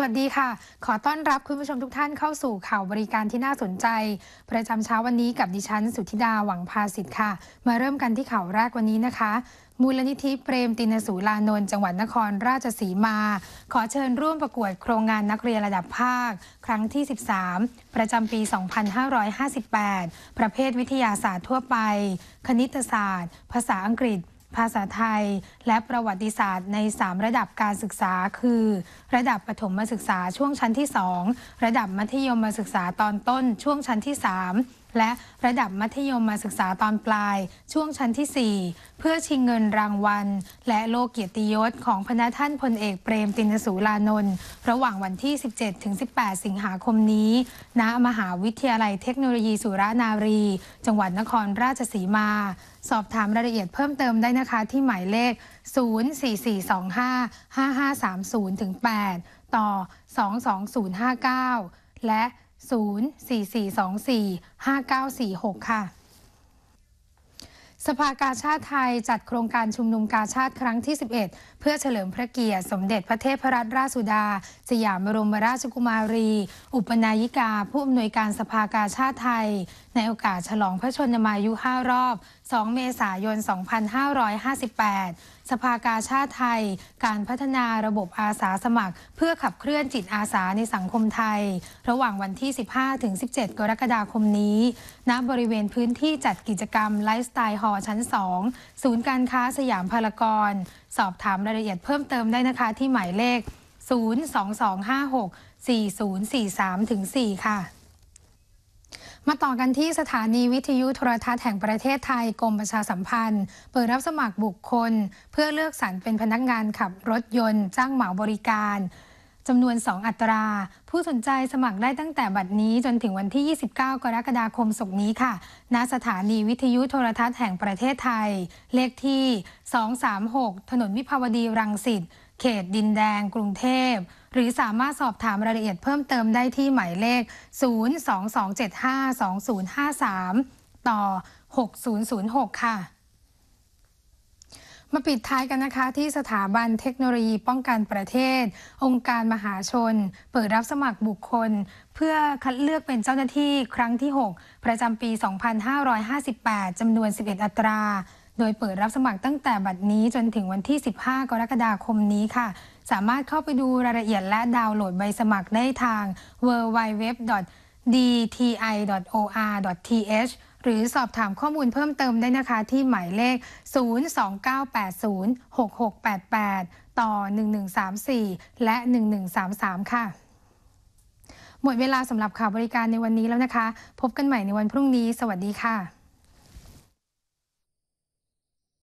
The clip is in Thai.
สวัสดีค่ะ ขอต้อนรับคุณผู้ชมทุกท่านเข้าสู่ข่าวบริการที่น่าสนใจ ประจำเช้าวันนี้กับดิฉันสุธิดาหวังพาสิทธิ์ค่ะ มาเริ่มกันที่ข่าวแรกวันนี้นะคะ มูลนิธิเปรมตินสูลานนท์จังหวัดนครราชสีมา ขอเชิญร่วมประกวดโครงงานนักเรียนระดับภาค ครั้งที่ 13 ประจำปี 2558 ประเภทวิทยาศาสตร์ทั่วไป คณิตศาสตร์ ภาษาอังกฤษภาษาไทยและประวัติศาสตร์ใน 3 ระดับการศึกษาคือ ระดับปฐมศึกษาช่วงชั้นที่ 2 ระดับมัธยมศึกษาตอนต้นช่วงชั้นที่ 3และระดับมัธยมมาศึกษาตอนปลาย ช่วงชั้นที่ 4 เพื่อชิงเงินรางวัล และโลกเกียรติยศของพระท่านพลเอกเปรมตินสุรานนท์ระหว่างวันที่ 17-18 สิงหาคมนี้ณมหาวิทยาลัยเทคโนโลยีสุรานารี จังหวัดนครราชสีมา สอบถามรายละเอียดเพิ่มเติมได้นะคะที่หมายเลข 044255530-8ต่อ 22059 และ0 044245946ค่ะสภากาชาติไทยจัดโครงการชุมนุมกาชาติครั้งที่11เพื่อเฉลิมพระเกียรติสมเด็จพระเทพรัตนราชสุดาสยามบรมราชกุมารี อุปนายิกาผู้อำนวยการสภากาชาติไทย ในโอกาสฉลองพระชนมายุ 5 รอบ 2 เมษายน 2558 สภากาชาติไทย การพัฒนาระบบอาสาสมัคร เพื่อขับเคลื่อนจิตอาสาในสังคมไทย ระหว่างวันที่ 15-17 กรกฎาคมนี้ ณบริเวณพื้นที่จัดกิจกรรมไลฟ์สไตล์ฮอลชั้น2ศูนย์การค้าสยามพารากอนสอบถามรายละเอียดเพิ่มเติมได้นะคะที่หมายเลข 022564043ถึง4ค่ะ มาต่อกันที่สถานีวิทยุโทรทัศน์แห่งประเทศไทยกรมประชาสัมพันธ์ เปิดรับสมัครบุคคลเพื่อเลือกสรรเป็นพนักงานขับรถยนต์จ้างเหมาบริการจำนวน 2 อัตราผู้สนใจสมัครได้ตั้งแต่บัดนี้จนถึงวันที่ 29 กรกฎาคมศกนี้ค่ะณสถานีวิทยุโทรทัศน์แห่งประเทศไทย เลขที่ 236 ถนนวิภาวดีรังสิตเขตดินแดง กรุงเทพ หรือสามารถสอบถามรายละเอียดเพิ่มเติมได้ที่หมายเลข 022752053 ต่อ 6006 ค่ะมาปิดท้ายกันนะคะ ที่สถาบันเทคโนโลยี ป้องกันประเทศ องค์การมหาชน เปิดรับสมัครบุคคล เพื่อคัดเลือกเป็นเจ้าหน้าที่ครั้งที่ 6 ประจำปี 2558 จำนวน 11 อัตรา โดยเปิดรับสมัครตั้งแต่บัดนี้จนถึงวันที่ 15 กรกฎาคมนี้ค่ะ สามารถเข้าไปดูรายละเอียดและดาวน์โหลดใบสมัครได้ทาง www dti.or.th หรือสอบถามข้อมูลเพิ่มเติมได้นะคะ ที่หมายเลข 029806688 ต่อ 1134 และ 1133 ค่ะ หมดเวลาสำหรับข่าวบริการในวันนี้แล้วนะคะ พบกันใหม่ในวันพรุ่งนี้ สวัสดีค่ะ